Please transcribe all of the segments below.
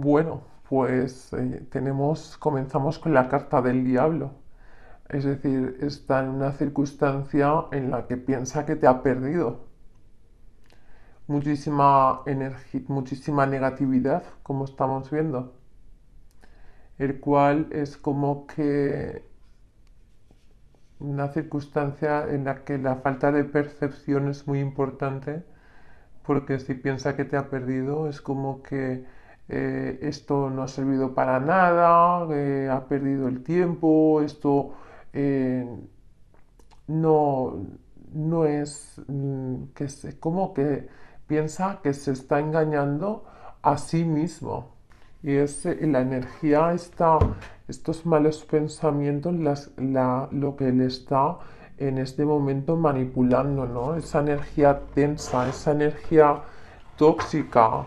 Bueno, pues eh, tenemos, comenzamos con la carta del diablo. Es decir, está en una circunstancia en la que piensa que te ha perdido. Muchísima muchísima negatividad, como estamos viendo. El cual es como que una circunstancia en la que la falta de percepción es muy importante, porque si piensa que te ha perdido, es como que eh, esto no ha servido para nada, eh, ha perdido el tiempo, esto eh, no, es, mm, que como que piensa que se está engañando a sí mismo. Y es la energía, está, estos malos pensamientos, lo que le está en este momento manipulando, Esa energía tensa, esa energía tóxica,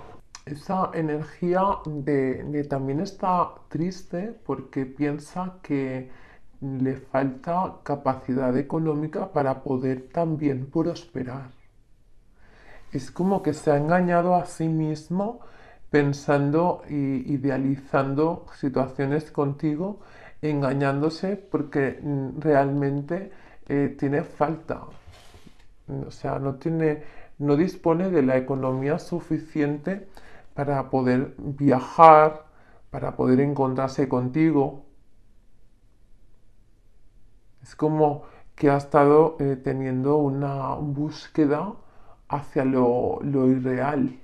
esa energía de, también está triste porque piensa que le falta capacidad económica para poder también prosperar. Es como que se ha engañado a sí mismo pensando e idealizando situaciones contigo, engañándose porque mm, realmente eh, tiene falta. O sea, no no dispone de la economía suficiente para poder viajar, para poder encontrarse contigo. Es como que ha estado eh, teniendo una búsqueda hacia lo, irreal.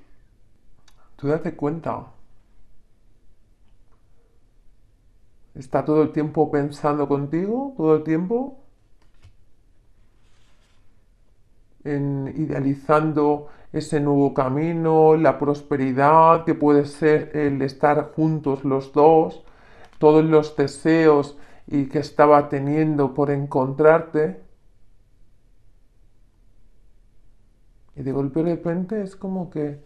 Tú date cuenta. Está todo el tiempo pensando contigo, todo el tiempo idealizando ese nuevo camino, la prosperidad que puede ser el estar juntos los dos, todos los deseos y que estaba teniendo por encontrarte. Y de golpe de repente es como que,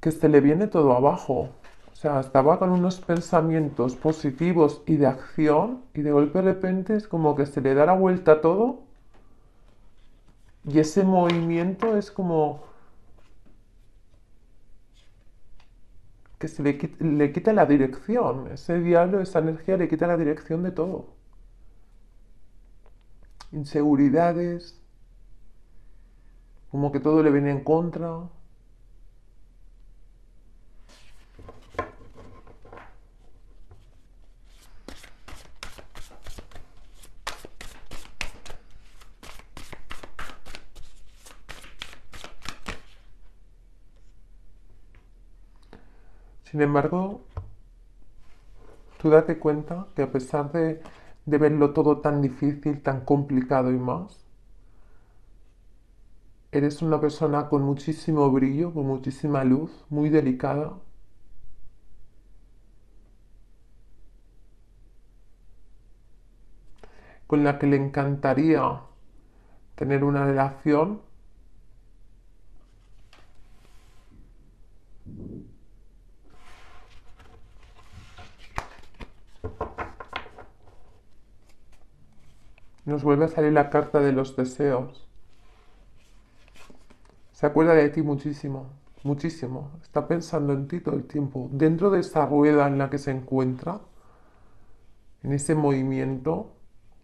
que se le viene todo abajo. O sea, estaba con unos pensamientos positivos y de acción y de golpe de repente es como que se le da la vuelta todo y ese movimiento es como que se le, quita, le quita la dirección. Ese diablo, esa energía le quita la dirección de todo. Inseguridades, como que todo le viene en contra. Sin embargo, tú date cuenta que a pesar de, verlo todo tan difícil, tan complicado y más, eres una persona con muchísimo brillo, con muchísima luz, muy delicada. con la que le encantaría tener una relación nos vuelve a salir la carta de los deseos. Se acuerda de ti muchísimo, muchísimo. Está pensando en ti todo el tiempo. Dentro de esa rueda en la que se encuentra, en ese movimiento,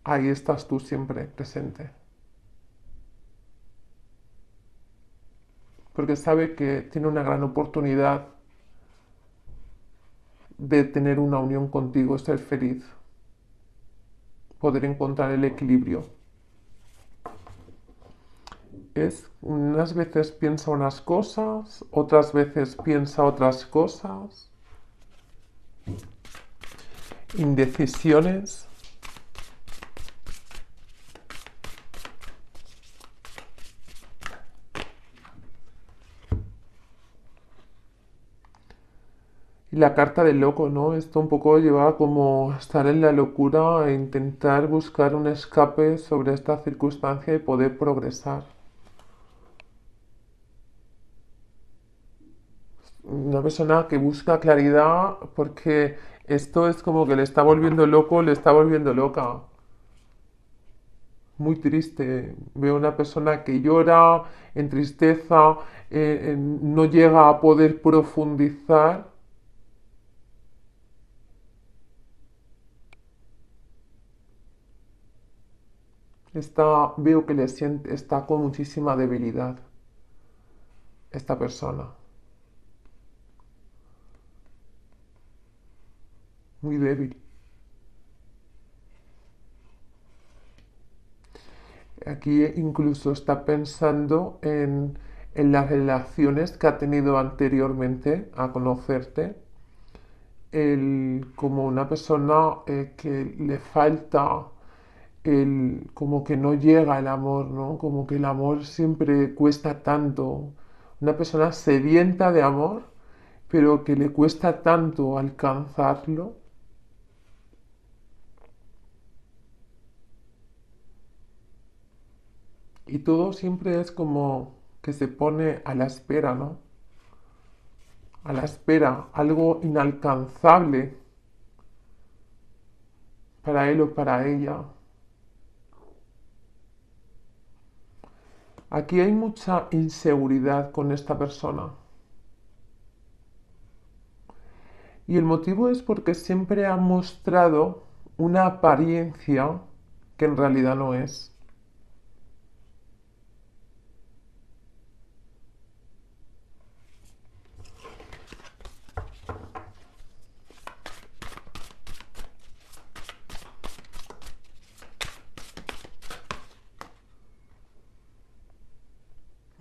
ahí estás tú siempre presente. Porque sabe que tiene una gran oportunidad de tener una unión contigo, ser feliz poder encontrar el equilibrio. Es unas veces piensa unas cosas, otras veces piensa otras cosas. Indecisiones. Y la carta del loco, ¿no? Esto un poco lleva como estar en la locura e intentar buscar un escape sobre esta circunstancia y poder progresar. Una persona que busca claridad porque esto es como que le está volviendo loco, le está volviendo loca. Muy triste. Veo una persona que llora en tristeza, eh, no llega a poder profundizar veo que le siente, está con muchísima debilidad esta persona. Muy débil. Aquí incluso está pensando en, las relaciones que ha tenido anteriormente a conocerte. como una persona eh, que le falta el, como que no llega el amor, ¿no? Como que el amor siempre cuesta tanto. Una persona sedienta de amor, pero que le cuesta tanto alcanzarlo. Y todo siempre es como que se pone a la espera, ¿no? A la espera, algo inalcanzable para él o para ella. Aquí hay mucha inseguridad con esta persona. Y el motivo es porque siempre ha mostrado una apariencia que en realidad no es.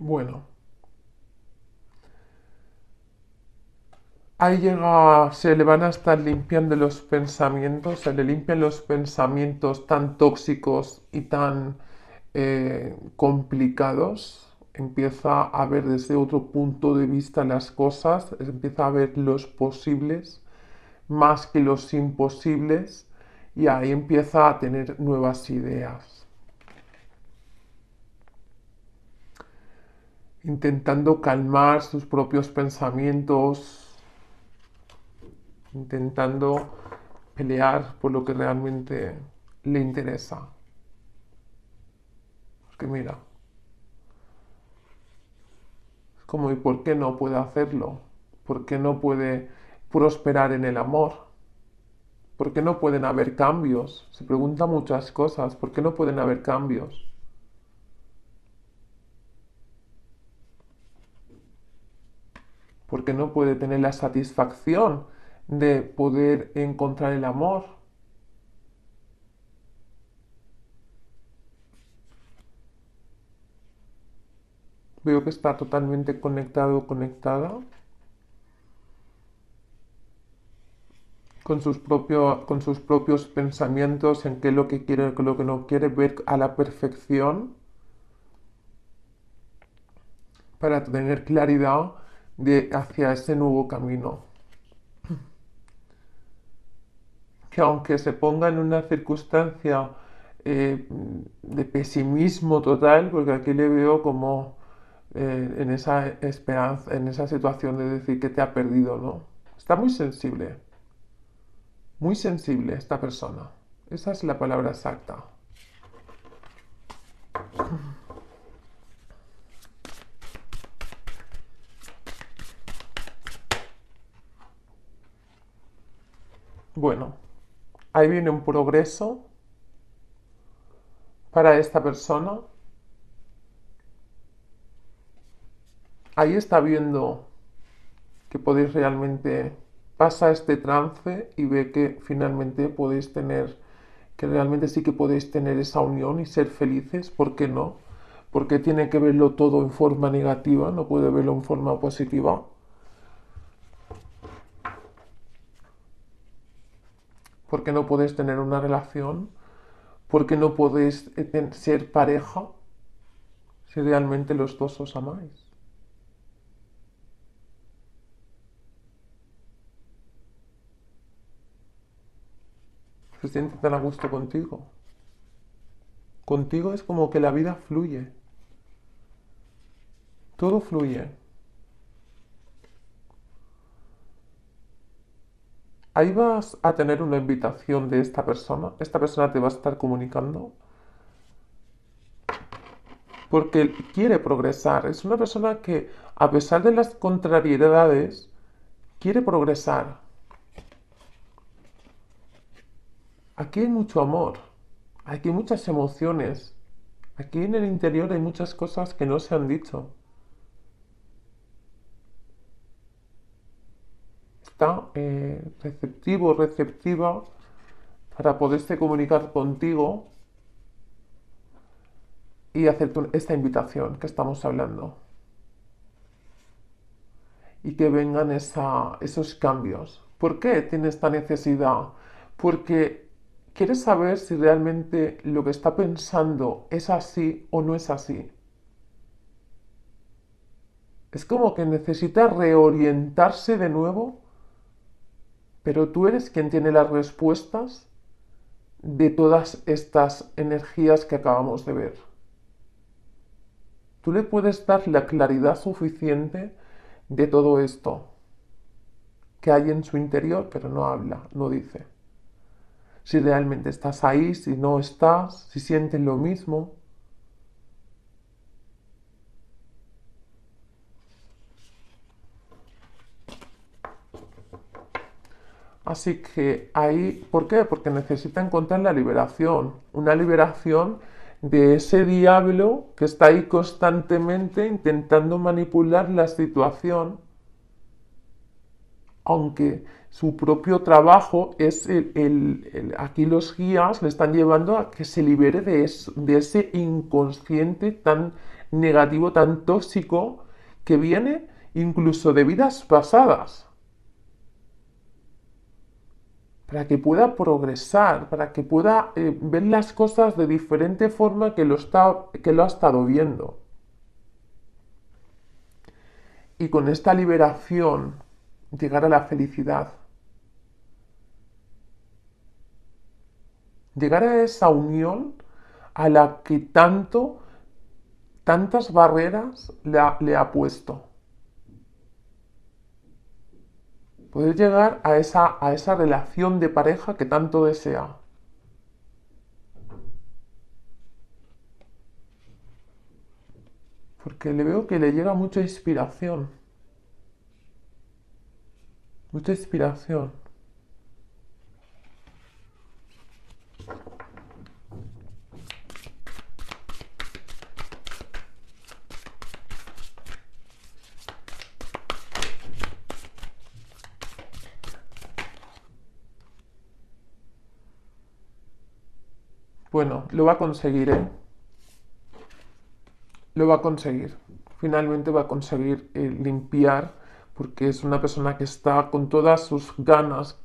Bueno. Ahí llega, se le van a estar limpiando los pensamientos, se le limpian los pensamientos tan tóxicos y tan eh, complicados. Empieza a ver desde otro punto de vista las cosas, empieza a ver los posibles más que los imposibles y ahí empieza a tener nuevas ideas. intentando calmar sus propios pensamientos, intentando pelear por lo que realmente le interesa. Porque mira, es como, ¿y por qué no puede hacerlo? ¿Por qué no puede prosperar en el amor? ¿Por qué no pueden haber cambios? Se pregunta muchas cosas. ¿Por qué no pueden haber cambios? porque no puede tener la satisfacción de poder encontrar el amor. Veo que está totalmente conectado o conectada con sus, propio, con sus propios pensamientos en qué es lo que quiere, qué es lo que no quiere, ver a la perfección para tener claridad hacia ese nuevo camino. Que aunque se ponga en una circunstancia eh, de pesimismo total, porque aquí le veo como eh, en esa esperanza, en esa situación de decir que te ha perdido, ¿no? Está muy sensible, muy sensible esta persona. Esa es la palabra exacta. Bueno, ahí viene un progreso para esta persona. Ahí está viendo que podéis realmente pasar este trance y ve que finalmente podéis tener, que realmente sí que podéis tener esa unión y ser felices, ¿por qué no? Porque tiene que verlo todo en forma negativa, no puede verlo en forma positiva. porque no puedes tener una relación, porque no podéis eh, ser pareja si realmente los dos os amáis. Se pues siente tan a gusto contigo. Contigo es como que la vida fluye. Todo fluye. ahí vas a tener una invitación de esta persona. Esta persona te va a estar comunicando. Porque quiere progresar. Es una persona que, a pesar de las contrariedades, quiere progresar. Aquí hay mucho amor. Aquí hay muchas emociones. Aquí en el interior hay muchas cosas que no se han dicho. Eh, receptivo, receptiva para poderse comunicar contigo y hacer esta invitación que estamos hablando. Y que vengan esos cambios. ¿Por qué tiene esta necesidad? Porque quiere saber si realmente lo que está pensando es así o no es así. Es como que necesita reorientarse de nuevo pero tú eres quien tiene las respuestas de todas estas energías que acabamos de ver. Tú le puedes dar la claridad suficiente de todo esto que hay en su interior, pero no habla, no dice. Si realmente estás ahí, si no estás, si sientes lo mismo, Así que ahí, ¿por qué? Porque necesita encontrar la liberación, una liberación de ese diablo que está ahí constantemente intentando manipular la situación, aunque su propio trabajo es el, aquí los guías le están llevando a que se libere de ese inconsciente tan negativo, tan tóxico, que viene incluso de vidas pasadas para que pueda progresar, para que pueda eh, ver las cosas de diferente forma que lo, que lo ha estado viendo. Y con esta liberación llegar a la felicidad. Llegar a esa unión a la que tanto, tantas barreras le ha puesto. poder llegar a esa, a esa relación de pareja que tanto desea. Porque le veo que le llega mucha inspiración. Mucha inspiración. Bueno, lo va a conseguir, ¿eh? Lo va a conseguir. Finalmente va a conseguir eh, limpiar porque es una persona que está con todas sus ganas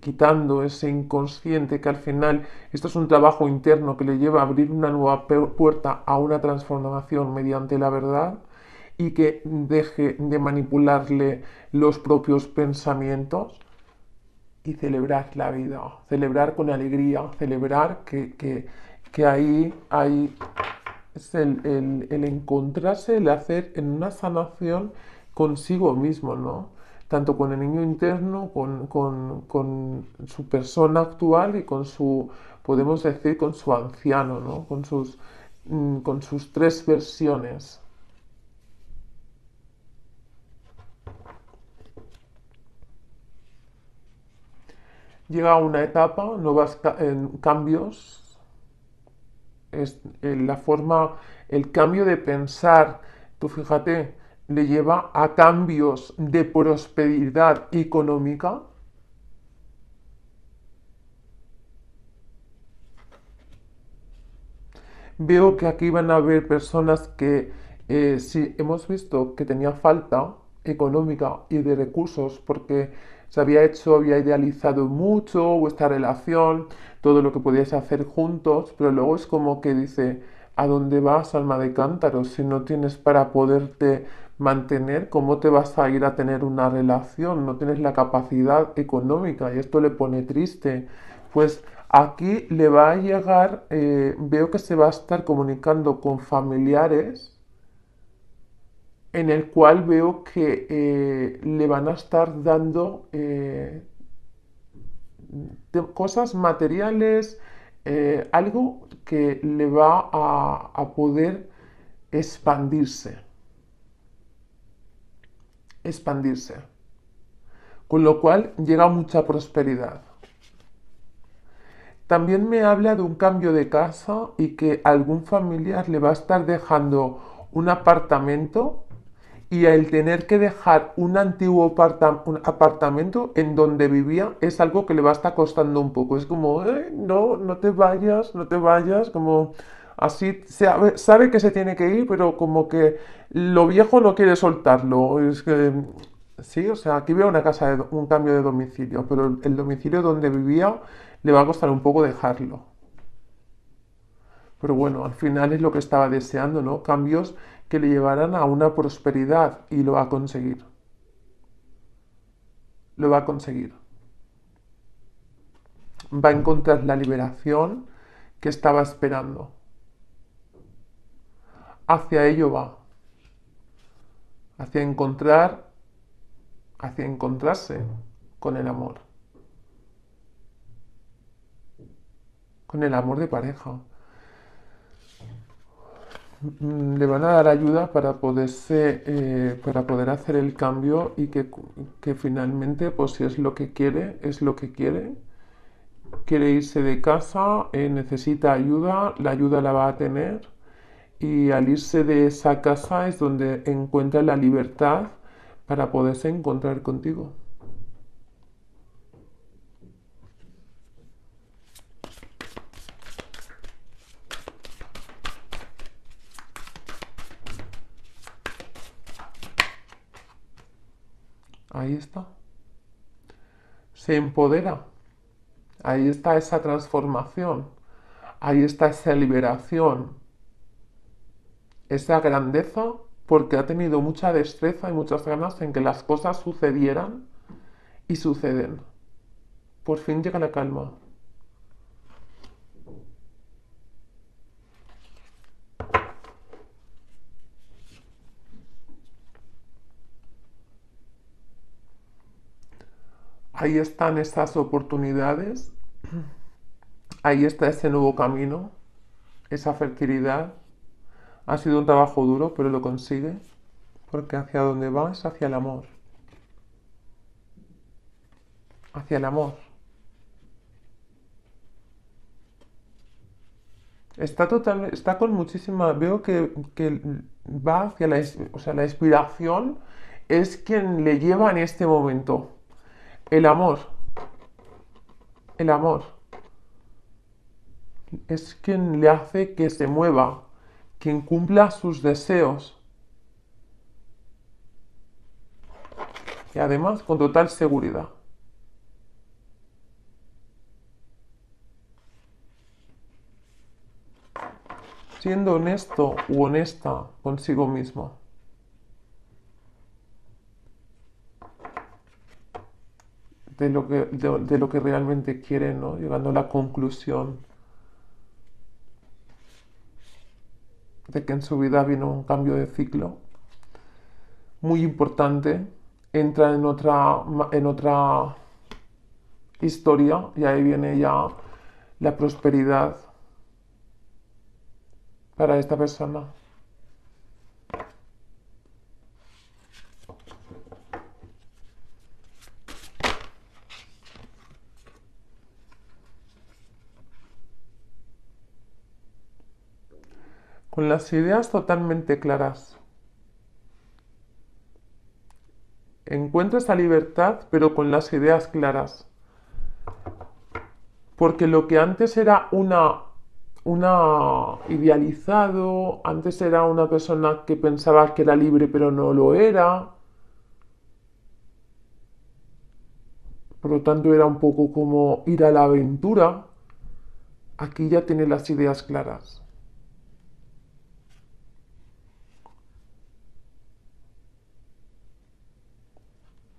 quitando ese inconsciente que al final esto es un trabajo interno que le lleva a abrir una nueva puerta a una transformación mediante la verdad y que deje de manipularle los propios pensamientos y celebrar la vida, celebrar con alegría, celebrar que, ahí hay el, el, encontrarse, el hacer en una sanación consigo mismo, ¿no? Tanto con el niño interno, con, su persona actual y con su, podemos decir, con su anciano, ¿no? Con sus, mm, con sus tres versiones. llega una etapa, en cambios, es eh, la forma, el cambio de pensar, tú fíjate, le lleva a cambios de prosperidad económica. Veo que aquí van a haber personas que, eh, sí, hemos visto que tenía falta económica y de recursos, porque se había hecho, había idealizado mucho vuestra relación, todo lo que podías hacer juntos, pero luego es como que dice, ¿a dónde vas, alma de cántaro? Si no tienes para poderte mantener, ¿cómo te vas a ir a tener una relación? No tienes la capacidad económica y esto le pone triste. Pues aquí le va a llegar, eh, veo que se va a estar comunicando con familiares en el cual veo que eh, le van a estar dando eh, cosas materiales, eh, algo que le va a, a poder expandirse. Expandirse. Con lo cual llega mucha prosperidad. También me habla de un cambio de casa y que algún familiar le va a estar dejando un apartamento y el tener que dejar un antiguo apartamento en donde vivía es algo que le va a estar costando un poco. Es como, no, no te vayas, no te vayas, como así sabe, sabe, que se tiene que ir, pero como que lo viejo no quiere soltarlo. Es que, sí, o sea, aquí veo una casa, de, un cambio de domicilio, pero el domicilio donde vivía le va a costar un poco dejarlo. Pero bueno, al final es lo que estaba deseando, ¿no? Cambios que le llevarán a una prosperidad y lo va a conseguir. Lo va a conseguir. Va a encontrar la liberación que estaba esperando. Hacia ello va. Hacia encontrar, hacia encontrarse con el amor. Con el amor de pareja. Mm, le van a dar ayuda para poderse, eh, para poder hacer el cambio y que, que, finalmente, pues si es lo que quiere, es lo que quiere. Quiere irse de casa, eh, necesita ayuda, la ayuda la va a tener y al irse de esa casa es donde encuentra la libertad para poderse encontrar contigo. Ahí está. Se empodera. Ahí está esa transformación. Ahí está esa liberación. Esa grandeza porque ha tenido mucha destreza y muchas ganas en que las cosas sucedieran y suceden. Por fin llega la calma. Ahí están esas oportunidades, ahí está ese nuevo camino, esa fertilidad. Ha sido un trabajo duro, pero lo consigue porque hacia donde vas, hacia el amor. Hacia el amor. Está total, está con muchísima, veo que, va hacia sea, la inspiración es quien le lleva en este momento. El amor. El amor. Es quien le hace que se mueva, quien cumpla sus deseos. Y además con total seguridad. Siendo honesto u honesta consigo mismo. de lo que, de, lo que realmente quieren, llegando a la conclusión de que en su vida viene un cambio de ciclo muy importante, entra en otra, en otra historia y ahí viene ya la prosperidad para esta persona. con las ideas totalmente claras. Encuentra esta libertad, pero con las ideas claras. Porque lo que antes era una, una idealizado, antes era una persona que pensaba que era libre, pero no lo era. Por lo tanto, era un poco como ir a la aventura. Aquí ya tiene las ideas claras.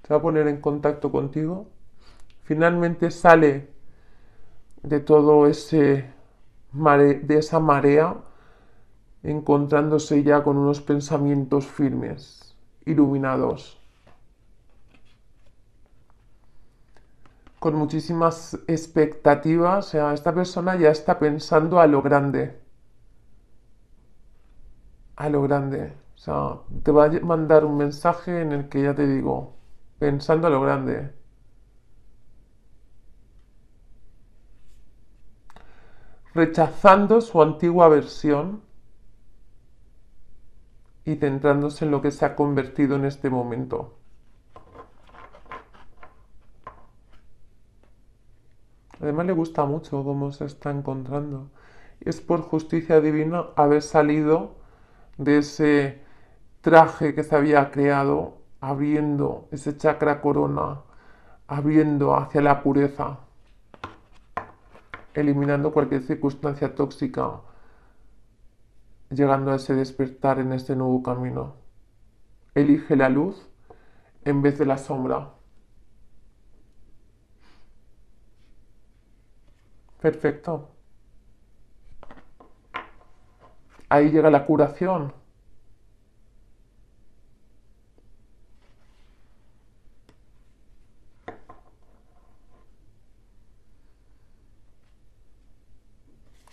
se va a poner en contacto contigo. Finalmente sale de todo ese de esa marea encontrándose ya con unos pensamientos firmes, iluminados, con muchísimas expectativas. esta persona ya está pensando a lo grande. A lo grande. O sea, te va a mandar un mensaje en el que ya te digo, pensando a lo grande. Rechazando su antigua versión y centrándose en lo que se ha convertido en este momento. Además le gusta mucho cómo se está encontrando. Es por justicia divina haber salido de ese traje que se había creado abriendo ese chakra corona, abriendo hacia la pureza, eliminando cualquier circunstancia tóxica, llegando a ese despertar en este nuevo camino. Elige la luz en vez de la sombra. Perfecto. Ahí llega la curación.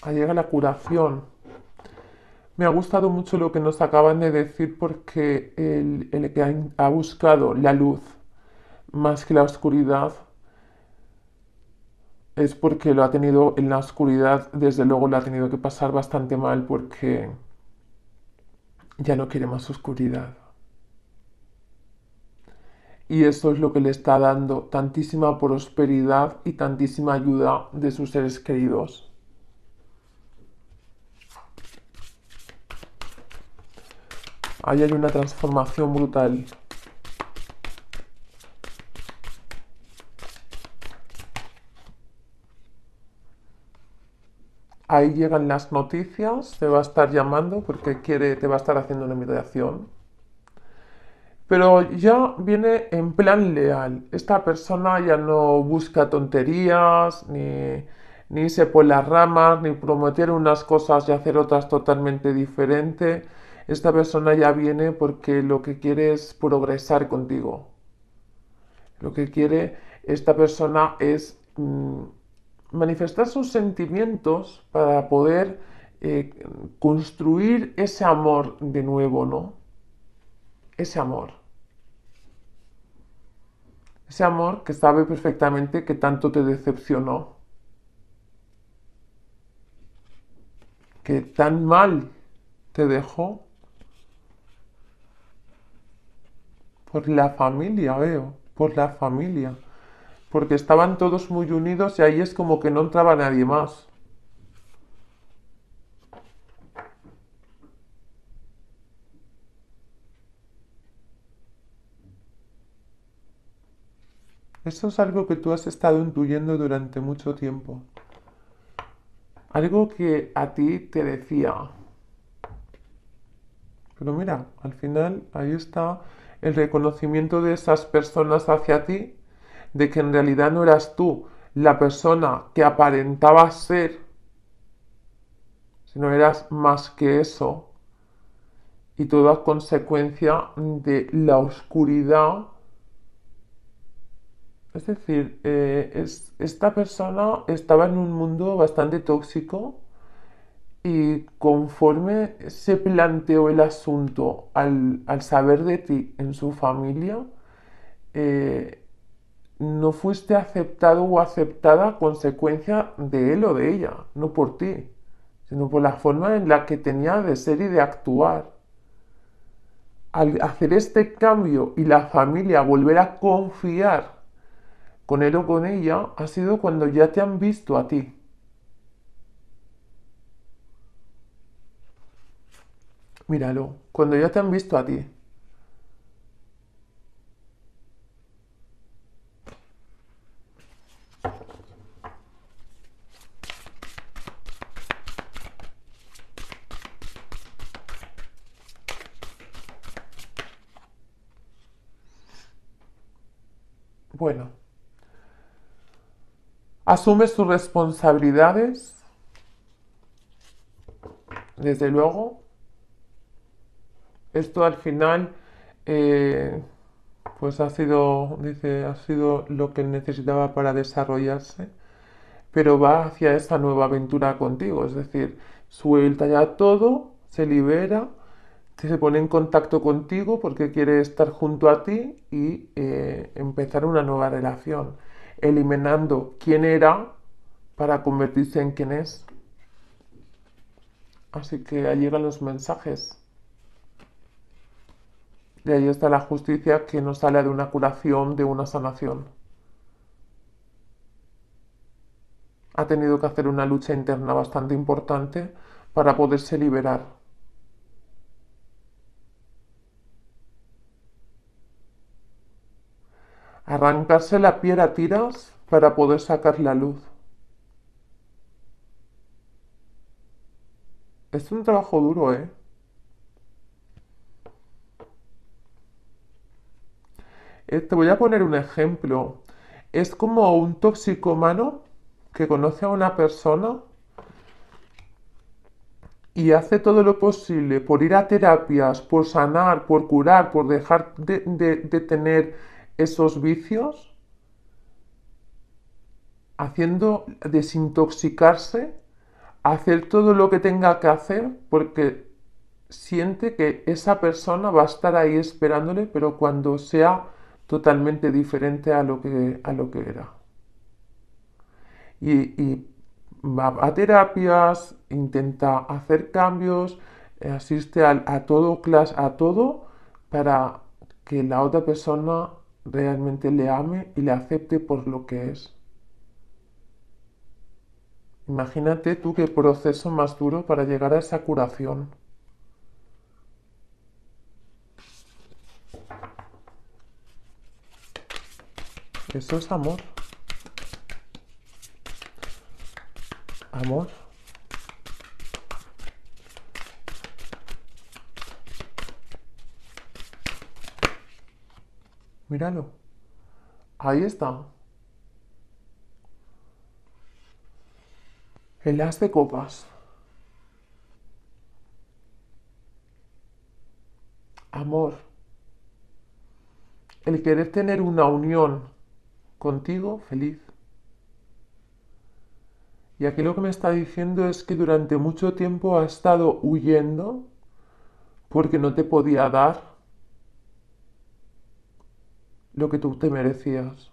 llega la curación. Me ha gustado mucho lo que nos acaban de decir porque el, que ha, ha buscado la luz más que la oscuridad es porque lo ha tenido en la oscuridad, desde luego lo ha tenido que pasar bastante mal porque ya no quiere más oscuridad. Y eso es lo que le está dando tantísima prosperidad y tantísima ayuda de sus seres queridos. Ahí hay una transformación brutal. Ahí llegan las noticias, te va a estar llamando porque quiere, te va a estar haciendo una mediación. Pero ya viene en plan leal. Esta persona ya no busca tonterías, ni, se pone las ramas, ni prometer unas cosas y hacer otras totalmente diferentes esta persona ya viene porque lo que quiere es progresar contigo. Lo que quiere esta persona es mm, manifestar sus sentimientos para poder eh, construir ese amor de nuevo, ¿no? Ese amor. Ese amor que sabe perfectamente que tanto te decepcionó. Que tan mal te dejó por la familia, veo, por la familia. Porque estaban todos muy unidos y ahí es como que no entraba nadie más. Esto es algo que tú has estado intuyendo durante mucho tiempo. Algo que a ti te decía. Pero mira, al final ahí está el reconocimiento de esas personas hacia ti, de que en realidad no eras tú la persona que aparentabas ser, sino eras más que eso, y toda consecuencia de la oscuridad. Es decir, eh, esta persona estaba en un mundo bastante tóxico, y conforme se planteó el asunto al, saber de ti en su familia, eh, no fuiste aceptado o aceptada consecuencia de él o de ella, no por ti, sino por la forma en la que tenía de ser y de actuar. Al hacer este cambio y la familia volver a confiar con él o con ella, ha sido cuando ya te han visto a ti Míralo, cuando ya te han visto a ti. Bueno, asume sus responsabilidades, desde luego, esto al final, eh, pues ha sido, dice, ha sido lo que necesitaba para desarrollarse, pero va hacia esta nueva aventura contigo, es decir, suelta ya todo, se libera, se pone en contacto contigo porque quiere estar junto a ti y eh, empezar una nueva relación, eliminando quién era para convertirse en quién es. Así que ahí llegan los mensajes. Y ahí está la justicia que no sale de una curación, de una sanación. Ha tenido que hacer una lucha interna bastante importante para poderse liberar. Arrancarse la piedra a tiras para poder sacar la luz. Es un trabajo duro, ¿eh? Eh, te voy a poner un ejemplo. Es como un humano que conoce a una persona y hace todo lo posible por ir a terapias, por sanar, por curar, por dejar de, de tener esos vicios, haciendo desintoxicarse, hacer todo lo que tenga que hacer, porque siente que esa persona va a estar ahí esperándole, pero cuando sea totalmente diferente a lo que, a lo que era. Y, va a terapias, intenta hacer cambios, asiste a todo clase, a todo, para que la otra persona realmente le ame y le acepte por lo que es. Imagínate tú qué proceso más duro para llegar a esa curación. eso es amor. Amor. Míralo. Ahí está. El as de copas. Amor. El querer tener una unión contigo feliz. Y aquí lo que me está diciendo es que durante mucho tiempo ha estado huyendo porque no te podía dar lo que tú te merecías.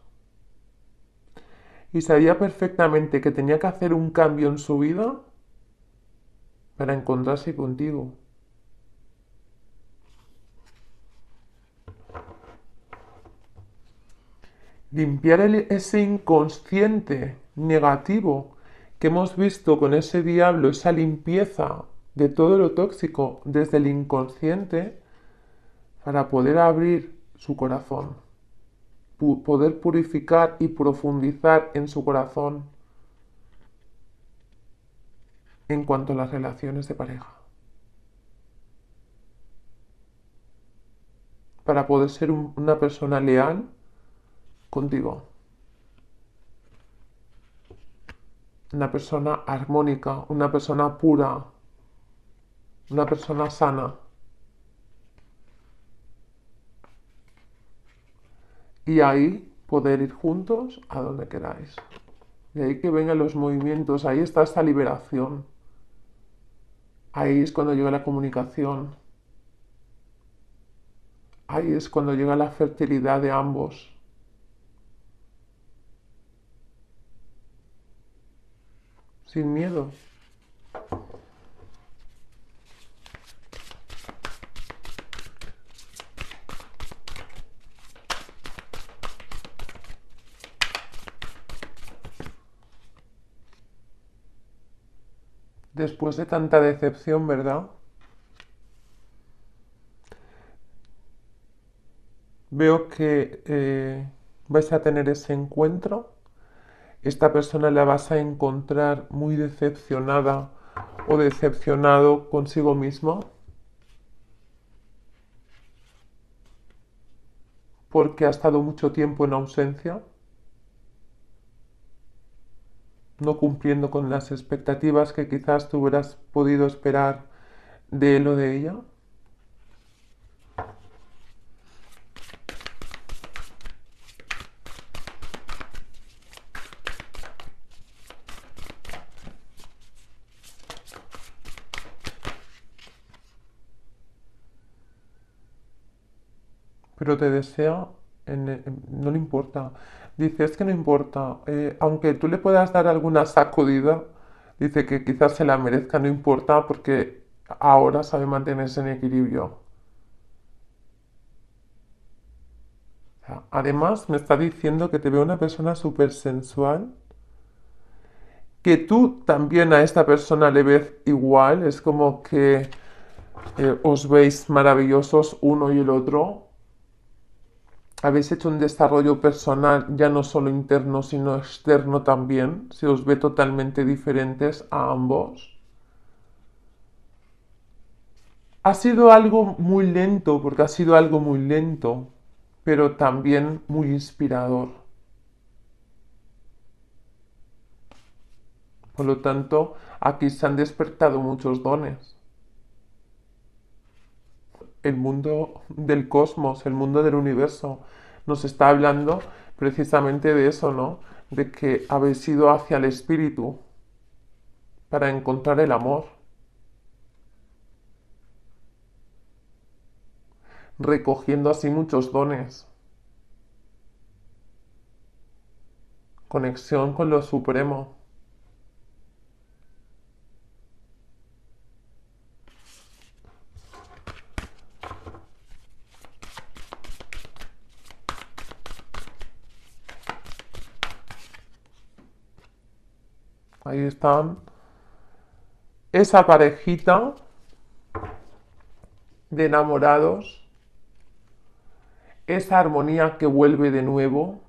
Y sabía perfectamente que tenía que hacer un cambio en su vida para encontrarse contigo. limpiar ese inconsciente negativo que hemos visto con ese diablo, esa limpieza de todo lo tóxico desde el inconsciente para poder abrir su corazón, poder purificar y profundizar en su corazón en cuanto a las relaciones de pareja. Para poder ser una persona leal contigo. Una persona armónica, una persona pura, una persona sana. Y ahí poder ir juntos a donde queráis. De ahí que vengan los movimientos, ahí está esta liberación. Ahí es cuando llega la comunicación. Ahí es cuando llega la fertilidad de ambos. sin miedo. Después de tanta decepción, ¿verdad? Veo que eh, vais a tener ese encuentro esta persona la vas a encontrar muy decepcionada o decepcionado consigo mismo. Porque ha estado mucho tiempo en ausencia, no cumpliendo con las expectativas que quizás tú hubieras podido esperar de él o de ella. te desea, no le importa. Dice, es que no importa, eh, aunque tú le puedas dar alguna sacudida, dice que quizás se la merezca, no importa, porque ahora sabe mantenerse en equilibrio. Además, me está diciendo que te veo una persona súper sensual, que tú también a esta persona le ves igual, es como que eh, os veis maravillosos uno y el otro, habéis hecho un desarrollo personal ya no solo interno sino externo también, se os ve totalmente diferentes a ambos. Ha sido algo muy lento, porque ha sido algo muy lento, pero también muy inspirador. Por lo tanto, aquí se han despertado muchos dones el mundo del cosmos, el mundo del universo, nos está hablando precisamente de eso, ¿no? De que habéis ido hacia el espíritu para encontrar el amor. Recogiendo así muchos dones. Conexión con lo supremo. están. Esa parejita de enamorados. Esa armonía que vuelve de nuevo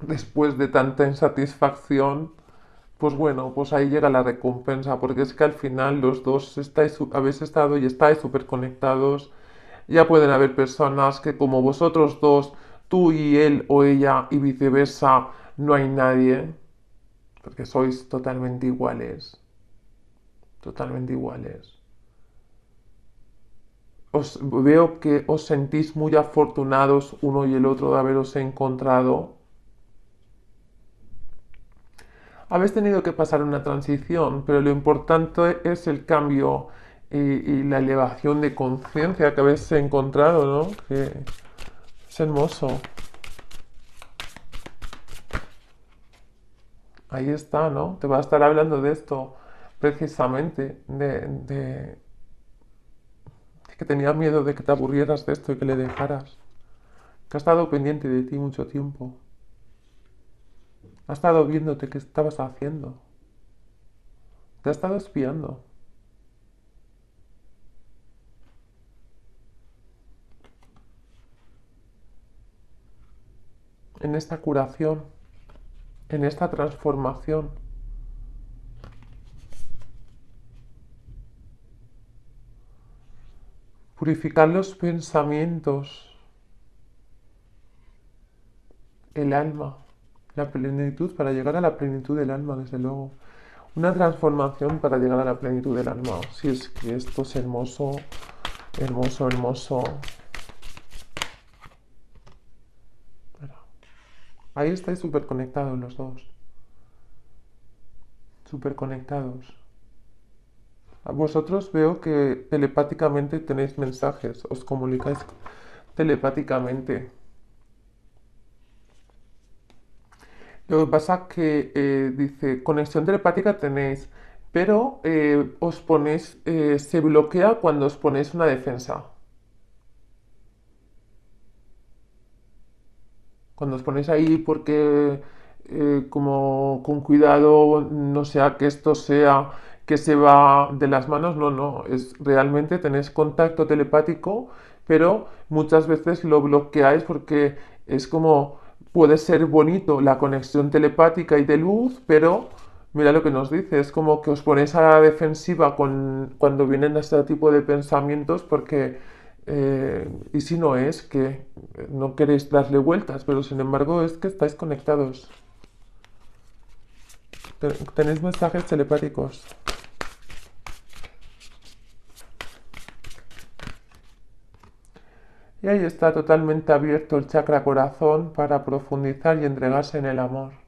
después de tanta insatisfacción, pues bueno, pues ahí llega la recompensa, porque es que al final los dos habéis estado y estáis súper conectados. Ya pueden haber personas que como vosotros dos, tú y él o ella y viceversa, no hay nadie porque sois totalmente iguales, totalmente iguales. Os veo que os sentís muy afortunados uno y el otro de haberos encontrado. Habéis tenido que pasar una transición, pero lo importante es el cambio y, la elevación de conciencia que habéis encontrado, ¿no? es hermoso. ahí está, ¿no? Te va a estar hablando de esto precisamente, de, que tenía miedo de que te aburrieras de esto y que le dejaras, que ha estado pendiente de ti mucho tiempo, ha estado viéndote qué estabas haciendo, te ha estado espiando. En esta curación en esta transformación. Purificar los pensamientos, el alma, la plenitud, para llegar a la plenitud del alma, desde luego. Una transformación para llegar a la plenitud del alma. Si es que esto es hermoso, hermoso, hermoso. Ahí estáis súper conectados los dos. Súper conectados. Ah, vosotros veo que telepáticamente tenéis mensajes, os comunicáis telepáticamente. Lo que pasa que eh, dice, conexión telepática tenéis, pero eh, os ponéis, eh, se bloquea cuando os ponéis una defensa. cuando os ponéis ahí porque eh, como con cuidado no sea que esto sea que se va de las manos, no, no, es realmente tenéis contacto telepático, pero muchas veces lo bloqueáis porque es como puede ser bonito la conexión telepática y de luz, pero mira lo que nos dice, es como que os ponéis a la defensiva con, cuando vienen este tipo de pensamientos porque eh, y si no es que eh, no queréis darle vueltas, pero sin embargo es que estáis conectados. Tenéis mensajes telepáticos. Y ahí está totalmente abierto el chakra corazón para profundizar y entregarse en el amor.